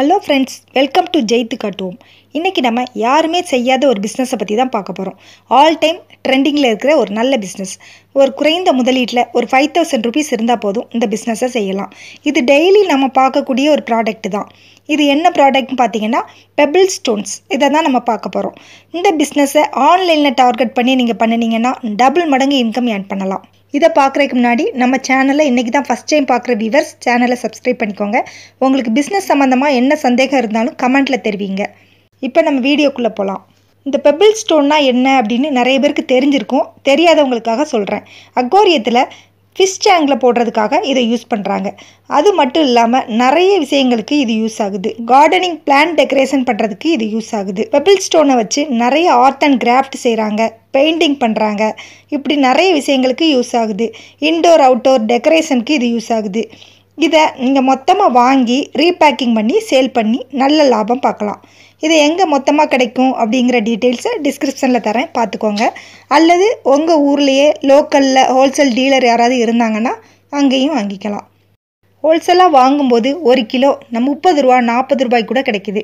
hello friends welcome to ஜெயித்து காட்டுவோம் இன்றைக்கி நம்ம யாருமே செய்யாத ஒரு பிஸ்னஸை பற்றி தான் பார்க்க போகிறோம் ஆல் டைம் ட்ரெண்டிங்கில் இருக்கிற ஒரு நல்ல பிஸ்னஸ் ஒரு குறைந்த முதலீட்டில் ஒரு ஃபைவ் தௌசண்ட் ருபீஸ் இருந்தால் போதும் இந்த பிஸ்னஸை செய்யலாம் இது டெய்லி நம்ம பார்க்கக்கூடிய ஒரு ப்ராடக்ட் தான் இது என்ன ப்ராடக்ட்னு பார்த்தீங்கன்னா பெபிள் ஸ்டோன்ஸ் இதை தான் நம்ம பார்க்க போகிறோம் இந்த பிஸ்னஸை ஆன்லைனில் டார்கெட் பண்ணி நீங்கள் பண்ணினீங்கன்னா டபுள் மடங்கு இன்கம் ஏன் பண்ணலாம் இதை பார்க்குறதுக்கு முன்னாடி நம்ம சேனலை இன்றைக்கி தான் ஃபஸ்ட் டைம் பார்க்குற வியூவர்ஸ் சேனலை சப்ஸ்கிரைப் பண்ணிக்கோங்க உங்களுக்கு பிஸ்னஸ் சம்மந்தமாக என்ன சந்தேகம் இருந்தாலும் கமெண்ட்டில் தெரிவிங்க இப்போ நம்ம வீடியோக்குள்ளே போகலாம் இந்த பெபிள் ஸ்டோன்னா என்ன அப்படின்னு நிறைய பேருக்கு தெரிஞ்சிருக்கும் தெரியாதவங்களுக்காக சொல்கிறேன் அக்கோரியத்தில் ஃபிஷ் டேங்கில் போடுறதுக்காக இதை யூஸ் பண்ணுறாங்க அது மட்டும் இல்லாமல் நிறைய விஷயங்களுக்கு இது யூஸ் ஆகுது கார்டனிங் பிளான் டெக்கரேஷன் பண்ணுறதுக்கு இது யூஸ் ஆகுது பெபிள் ஸ்டோனை வச்சு நிறைய ஆர்ட் அண்ட் கிராஃப்ட் செய்கிறாங்க பெயிண்டிங் பண்ணுறாங்க இப்படி நிறைய விஷயங்களுக்கு யூஸ் ஆகுது இன்டோர் அவுட்டோர் டெக்கரேஷனுக்கு இது யூஸ் ஆகுது இதை நீங்கள் மொத்தமாக வாங்கி ரீபேக்கிங் பண்ணி சேல் பண்ணி நல்ல லாபம் பார்க்கலாம் இது எங்கே மொத்தமாக கிடைக்கும் அப்படிங்கிற டீட்டெயில்ஸை டிஸ்கிரிப்ஷனில் தரேன் பார்த்துக்கோங்க அல்லது உங்கள் ஊர்லேயே லோக்கலில் ஹோல்சேல் டீலர் யாராவது இருந்தாங்கன்னா அங்கேயும் வாங்கிக்கலாம் ஹோல்சேலாக வாங்கும்போது ஒரு கிலோ நம்ம முப்பது ரூபா நாற்பது ரூபாய் கூட கிடைக்கிது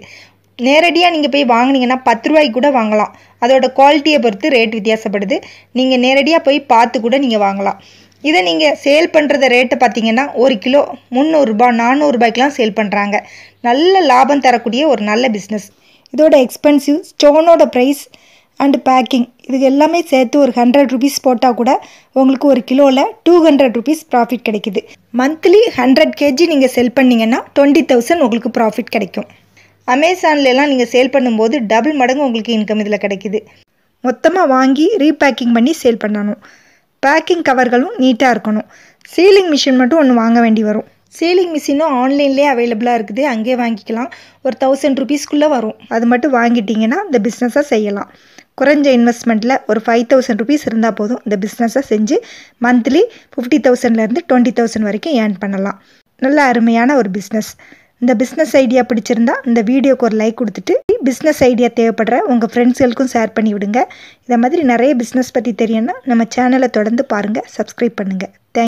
நேரடியாக நீங்கள் போய் வாங்கினீங்கன்னா பத்து ரூபாய்க்கு கூட வாங்கலாம் அதோடய குவாலிட்டியை பொறுத்து ரேட் வித்தியாசப்படுது நீங்கள் நேரடியாக போய் பார்த்து கூட நீங்கள் வாங்கலாம் இதை நீங்கள் சேல் பண்ணுறத ரேட்டை பார்த்தீங்கன்னா ஒரு கிலோ முந்நூறுரூபா நானூறுரூபாய்க்கெலாம் சேல் பண்ணுறாங்க நல்ல லாபம் தரக்கூடிய ஒரு நல்ல பிஸ்னஸ் இதோட எக்ஸ்பென்சிவ் ஸ்டோனோட ப்ரைஸ் அண்டு பேக்கிங் இது எல்லாமே சேர்த்து ஒரு ஹண்ட்ரட் ருபீஸ் போட்டால் கூட உங்களுக்கு ஒரு கிலோவில் டூ ஹண்ட்ரட் ருபீஸ் ப்ராஃபிட் கிடைக்குது மந்த்லி ஹண்ட்ரட் கேஜி நீங்கள் செல் பண்ணிங்கன்னா டுவெண்ட்டி தௌசண்ட் உங்களுக்கு ப்ராஃபிட் கிடைக்கும் அமேசான்லலாம் நீங்கள் சேல் பண்ணும்போது டபுள் மடங்கு உங்களுக்கு இன்கம் இதில் கிடைக்குது மொத்தமாக வாங்கி ரீபேக்கிங் பண்ணி சேல் பண்ணணும் பேக்கிங் கவர்களும் நீட்டாக இருக்கணும் சீலிங் மிஷின் மட்டும் ஒன்று வாங்க வேண்டி வரும் சீலிங் மிஷினும் ஆன்லைன்லேயே அவைலபிளாக இருக்குது அங்கேயே வாங்கிக்கலாம் ஒரு தௌசண்ட் ருபீஸ்க்குள்ளே வரும் அது மட்டும் வாங்கிட்டிங்கன்னா இந்த பிஸ்னஸை செய்யலாம் குறைஞ்ச இன்வெஸ்ட்மெண்ட்டில் ஒரு ஃபைவ் தௌசண்ட் ருபீஸ் இருந்தால் போதும் இந்த பிஸ்னஸை செஞ்சு மந்த்லி ஃபிஃப்டி தௌசண்ட்லேருந்து டுவெண்ட்டி தௌசண்ட் வரைக்கும் ஏர்ன் பண்ணலாம் நல்ல அருமையான ஒரு பிஸ்னஸ் இந்த பிஸ்னஸ் ஐடியா பிடிச்சிருந்தா இந்த வீடியோக்கு ஒரு லைக் கொடுத்துட்டு பிஸ்னஸ் ஐடியா தேவைப்படுற உங்கள் ஃப்ரெண்ட்ஸ்களுக்கும் ஷேர் பண்ணி விடுங்க இதை மாதிரி நிறைய பிஸ்னஸ் பற்றி தெரியும்னா நம்ம சேனலை தொடர்ந்து பாருங்கள் சப்ஸ்கிரைப் பண்ணுங்கள் தேங்க்